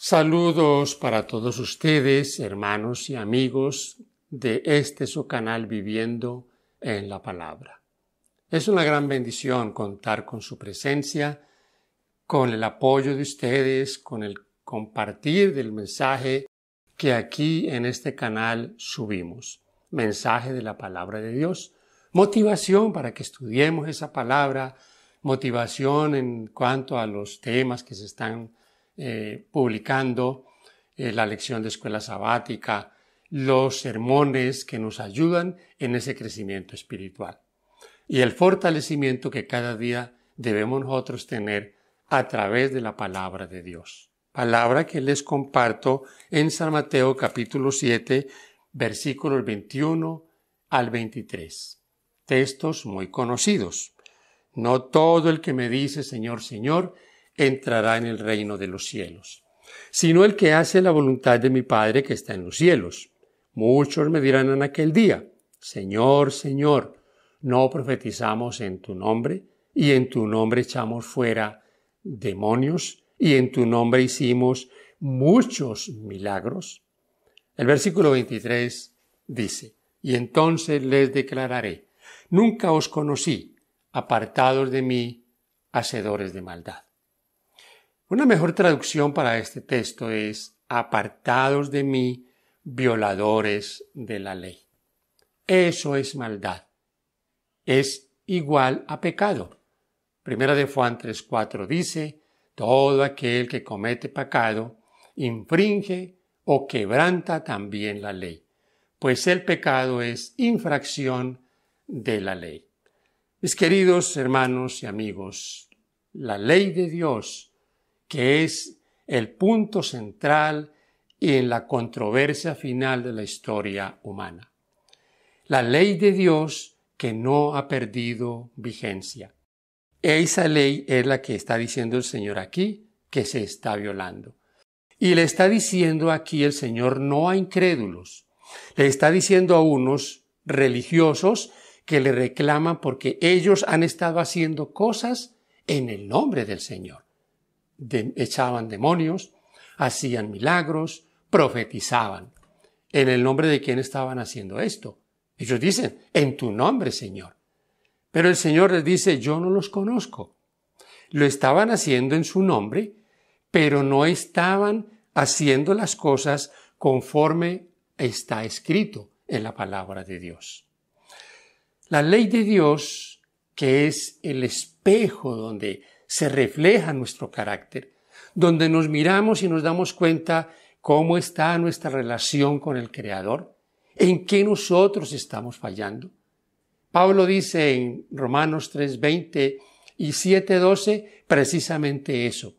Saludos para todos ustedes, hermanos y amigos de este su canal Viviendo en la Palabra. Es una gran bendición contar con su presencia, con el apoyo de ustedes, con el compartir del mensaje que aquí en este canal subimos. Mensaje de la palabra de Dios. Motivación para que estudiemos esa palabra, motivación en cuanto a los temas que se están eh, publicando eh, la lección de escuela sabática, los sermones que nos ayudan en ese crecimiento espiritual y el fortalecimiento que cada día debemos nosotros tener a través de la palabra de Dios. Palabra que les comparto en San Mateo capítulo 7 versículos 21 al 23. Textos muy conocidos. No todo el que me dice Señor, Señor, entrará en el reino de los cielos, sino el que hace la voluntad de mi Padre que está en los cielos. Muchos me dirán en aquel día, Señor, Señor, no profetizamos en tu nombre, y en tu nombre echamos fuera demonios, y en tu nombre hicimos muchos milagros. El versículo 23 dice, y entonces les declararé, nunca os conocí, apartados de mí, hacedores de maldad. Una mejor traducción para este texto es apartados de mí, violadores de la ley. Eso es maldad. Es igual a pecado. Primera de Juan 3.4 dice, todo aquel que comete pecado infringe o quebranta también la ley, pues el pecado es infracción de la ley. Mis queridos hermanos y amigos, la ley de Dios que es el punto central y en la controversia final de la historia humana. La ley de Dios que no ha perdido vigencia. Esa ley es la que está diciendo el Señor aquí que se está violando. Y le está diciendo aquí el Señor no a incrédulos, le está diciendo a unos religiosos que le reclaman porque ellos han estado haciendo cosas en el nombre del Señor echaban demonios, hacían milagros, profetizaban. ¿En el nombre de quién estaban haciendo esto? Ellos dicen, en tu nombre, Señor. Pero el Señor les dice, yo no los conozco. Lo estaban haciendo en su nombre, pero no estaban haciendo las cosas conforme está escrito en la palabra de Dios. La ley de Dios, que es el espejo donde se refleja nuestro carácter, donde nos miramos y nos damos cuenta cómo está nuestra relación con el Creador, en qué nosotros estamos fallando. Pablo dice en Romanos 3:20 y 7:12 precisamente eso,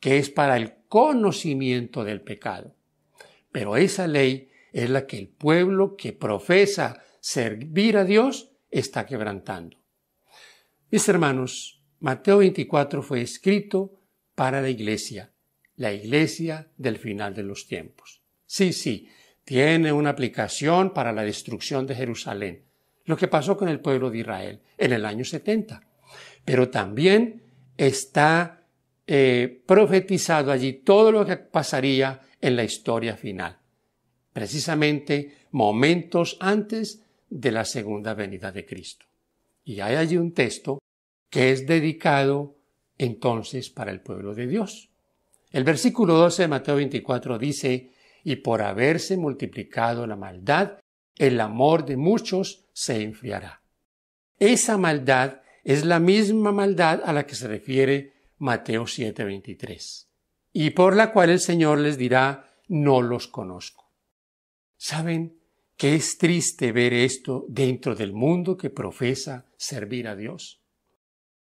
que es para el conocimiento del pecado. Pero esa ley es la que el pueblo que profesa servir a Dios está quebrantando. Mis hermanos, Mateo 24 fue escrito para la iglesia, la iglesia del final de los tiempos. Sí, sí, tiene una aplicación para la destrucción de Jerusalén, lo que pasó con el pueblo de Israel en el año 70. Pero también está eh, profetizado allí todo lo que pasaría en la historia final, precisamente momentos antes de la segunda venida de Cristo. Y hay allí un texto que es dedicado entonces para el pueblo de Dios. El versículo 12 de Mateo 24 dice, y por haberse multiplicado la maldad, el amor de muchos se enfriará. Esa maldad es la misma maldad a la que se refiere Mateo 7:23, y por la cual el Señor les dirá, no los conozco. ¿Saben que es triste ver esto dentro del mundo que profesa servir a Dios?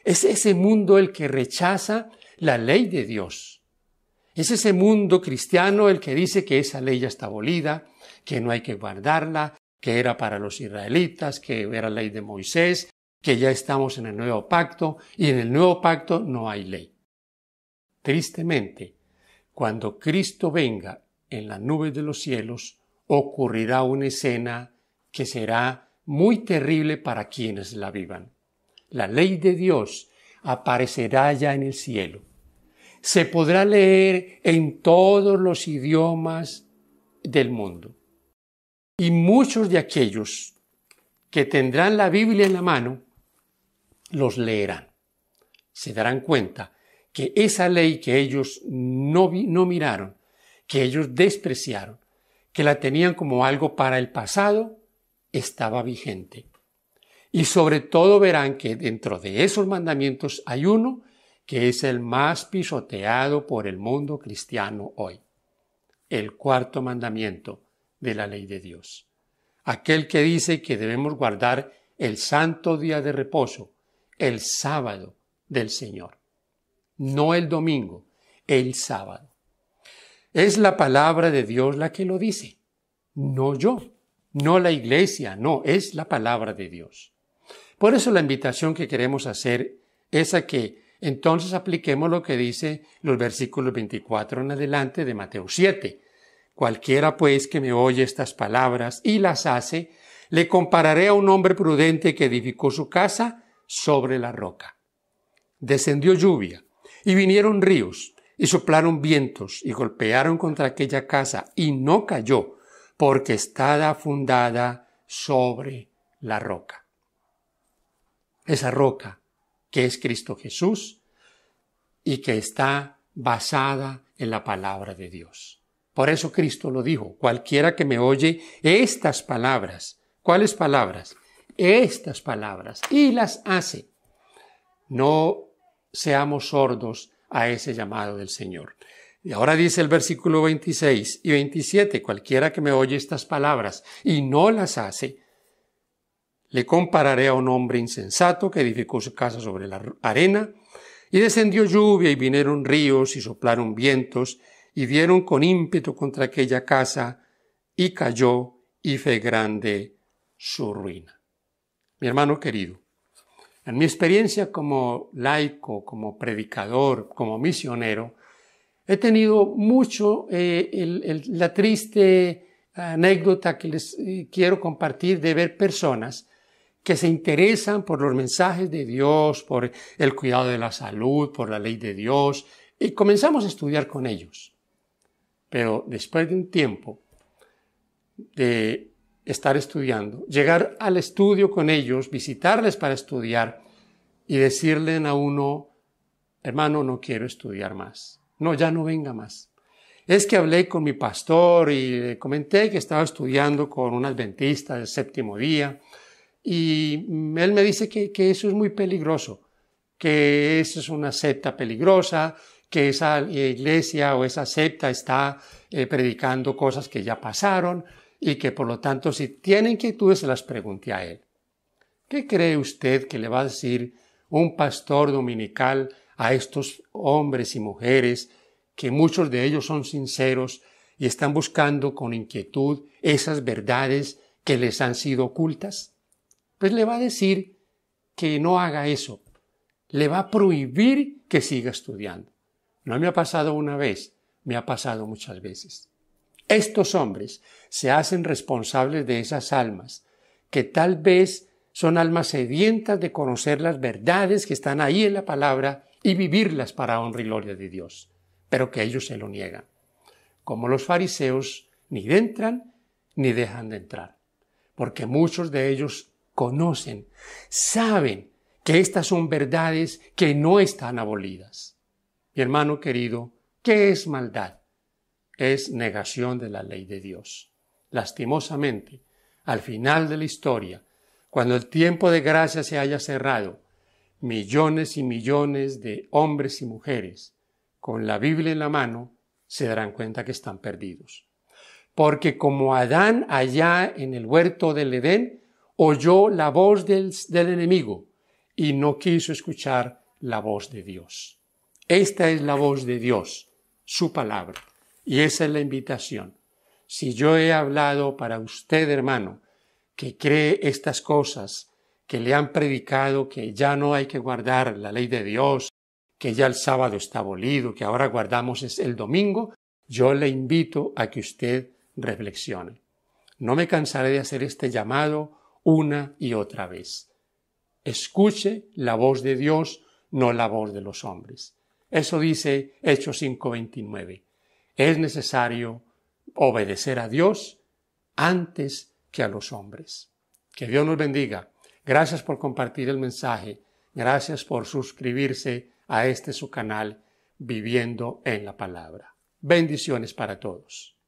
Es ese mundo el que rechaza la ley de Dios. Es ese mundo cristiano el que dice que esa ley ya está abolida, que no hay que guardarla, que era para los israelitas, que era ley de Moisés, que ya estamos en el nuevo pacto y en el nuevo pacto no hay ley. Tristemente, cuando Cristo venga en la nube de los cielos, ocurrirá una escena que será muy terrible para quienes la vivan la ley de Dios, aparecerá ya en el cielo. Se podrá leer en todos los idiomas del mundo. Y muchos de aquellos que tendrán la Biblia en la mano, los leerán. Se darán cuenta que esa ley que ellos no, no miraron, que ellos despreciaron, que la tenían como algo para el pasado, estaba vigente y sobre todo verán que dentro de esos mandamientos hay uno que es el más pisoteado por el mundo cristiano hoy. El cuarto mandamiento de la ley de Dios. Aquel que dice que debemos guardar el santo día de reposo, el sábado del Señor. No el domingo, el sábado. Es la palabra de Dios la que lo dice, no yo, no la iglesia, no, es la palabra de Dios. Por eso la invitación que queremos hacer es a que entonces apliquemos lo que dice los versículos 24 en adelante de Mateo 7. Cualquiera pues que me oye estas palabras y las hace, le compararé a un hombre prudente que edificó su casa sobre la roca. Descendió lluvia, y vinieron ríos, y soplaron vientos, y golpearon contra aquella casa, y no cayó, porque estaba fundada sobre la roca esa roca que es Cristo Jesús y que está basada en la palabra de Dios. Por eso Cristo lo dijo, cualquiera que me oye estas palabras, ¿cuáles palabras? Estas palabras y las hace. No seamos sordos a ese llamado del Señor. Y ahora dice el versículo 26 y 27, cualquiera que me oye estas palabras y no las hace, le compararé a un hombre insensato que edificó su casa sobre la arena, y descendió lluvia y vinieron ríos y soplaron vientos, y dieron con ímpetu contra aquella casa, y cayó y fue grande su ruina. Mi hermano querido, en mi experiencia como laico, como predicador, como misionero, he tenido mucho eh, la triste eh, anécdota que les eh, quiero compartir de ver personas que se interesan por los mensajes de Dios, por el cuidado de la salud, por la ley de Dios, y comenzamos a estudiar con ellos. Pero después de un tiempo de estar estudiando, llegar al estudio con ellos, visitarles para estudiar y decirle a uno, hermano, no quiero estudiar más. No, ya no venga más. Es que hablé con mi pastor y comenté que estaba estudiando con un adventista del séptimo día y él me dice que, eso es muy peligroso, que eso es una secta peligrosa, que esa iglesia o esa secta está eh, predicando cosas que ya pasaron y que por lo tanto si tiene inquietudes se las pregunté a él. ¿Qué cree usted que le va a decir un pastor dominical a estos hombres y mujeres que muchos de ellos son sinceros y están buscando con inquietud esas verdades que les han sido ocultas? pues le va a decir que no haga eso. Le va a prohibir que siga estudiando. No me ha pasado una vez, me ha pasado muchas veces. Estos hombres se hacen responsables de esas almas, que tal vez son almas sedientas de conocer las verdades que están ahí en la palabra y vivirlas para honra y gloria de Dios, pero que ellos se lo niegan. Como los fariseos ni entran ni dejan de entrar, porque muchos de ellos conocen, saben que estas son verdades que no están abolidas. Mi hermano querido, ¿qué es maldad? Es negación de la ley de Dios. Lastimosamente, al final de la historia, cuando el tiempo de gracia se haya cerrado, millones y millones de hombres y mujeres, con la Biblia en la mano, se darán cuenta que están perdidos. Porque como Adán allá en el huerto del Edén, oyó la voz del, enemigo y no quiso escuchar la voz de Dios. Esta es la voz de Dios, su palabra, y esa es la invitación. Si yo he hablado para usted, hermano, que cree estas cosas, que le han predicado que ya no hay que guardar la ley de Dios, que ya el sábado está abolido, que ahora guardamos es el domingo, yo le invito a que usted reflexione. No me cansaré de hacer este llamado una y otra vez. Escuche la voz de Dios, no la voz de los hombres. Eso dice Hechos 5:29. Es necesario obedecer a Dios antes que a los hombres. Que Dios nos bendiga. Gracias por compartir el mensaje. Gracias por suscribirse a este su canal Viviendo en la Palabra. Bendiciones para todos.